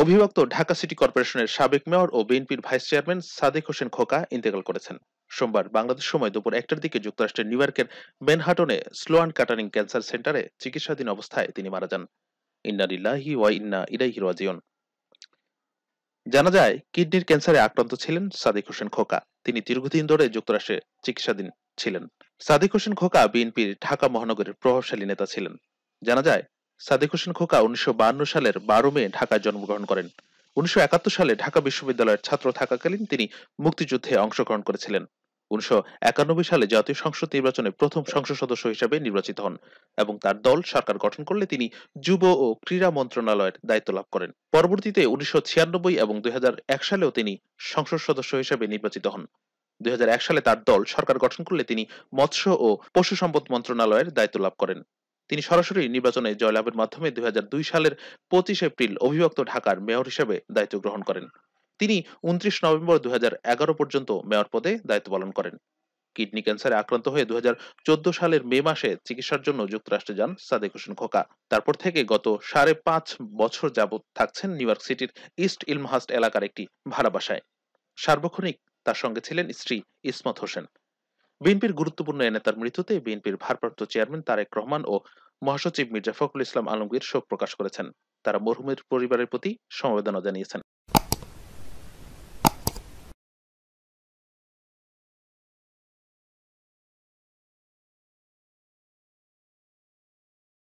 অভিভক্ত Dhaka city কর্পোরেশনের সাবেক mayor ও বিএনপির ভাইস চেয়ারম্যান সাদেক হোসেন খোকা ইন্তেকাল করেছেন সোমবার বাংলাদেশ সময় দুপুর একটার দিকে যুক্তরাষ্ট্রের নিউ ইয়র্কের বেনহাটনে স্লোয়ান কাটারিং ক্যান্সার সেন্টারে চিকিৎসাধীন অবস্থায় তিনি মারা যান ইন্নারিল্লাহি ওয়া ইন্না ইলাইহি রাজিউন জানা যায় কিডনির ক্যান্সারে আক্রান্ত ছিলেন সাদেক হোসেন খোকা তিনি দীর্ঘদিন ধরে যুক্তরাষ্ট্রে চিকিৎসাধীন ছিলেন সাদেক হোসেন খোকা বিএনপির ঢাকা মহানগরের প্রভাবশালী নেতা ছিলেন জানা যায় সাদেক হোসেন খোকা উনিশশো সালের বারো মে ঢাকায় জন্মগ্রহণ করেন উনিশশো সালে ঢাকা বিশ্ববিদ্যালয়ের ছাত্র থাকাকালীন তিনি মুক্তিযুদ্ধে অংশগ্রহণ করেছিলেন উনিশশো সালে জাতীয় সংসদ নির্বাচনে প্রথম সংসদ সদস্য হিসেবে নির্বাচিত হন এবং তার দল সরকার গঠন করলে তিনি যুব ও ক্রীড়া মন্ত্রণালয়ের দায়িত্ব লাভ করেন পরবর্তীতে উনিশশো এবং দুই সালেও তিনি সংসদ সদস্য হিসেবে নির্বাচিত হন দুই সালে তার দল সরকার গঠন করলে তিনি মৎস্য ও পশু সম্পদ মন্ত্রণালয়ের দায়িত্ব লাভ করেন তিনি সরাসরি নির্বাচনে জয়লাভের মাধ্যমে দুই সালের পঁচিশ এপ্রিল অভিভক্ত ঢাকার মেয়র হিসেবে দায়িত্ব গ্রহণ করেন তিনি উনত্রিশ নভেম্বর দুই পর্যন্ত মেয়র পদে দায়িত্ব পালন করেন কিডনি ক্যান্সারে আক্রান্ত হয়ে দু সালের মে মাসে চিকিৎসার জন্য যুক্তরাষ্ট্রে যান সাদেক হোসেন খোকা তারপর থেকে গত সাড়ে পাঁচ বছর যাবৎ থাকছেন নিউ ইয়র্ক সিটির ইস্ট ইলমহাস্ট এলাকার একটি ভাড়া বাসায় সার্বক্ষণিক তার সঙ্গে ছিলেন স্ত্রী ইসমত হোসেন বিএনপির গুরুত্বপূর্ণ নেতার মৃত্যুতে বিএনপির ভারপ্রাপ্ত চেয়ারম্যান তারেক রহমান ও মহাসচিব মির্জা ফখরুল ইসলাম আলমগীর শোক প্রকাশ করেছেন তারা মরহুমের পরিবারের প্রতি সমবেদনা জানিয়েছেন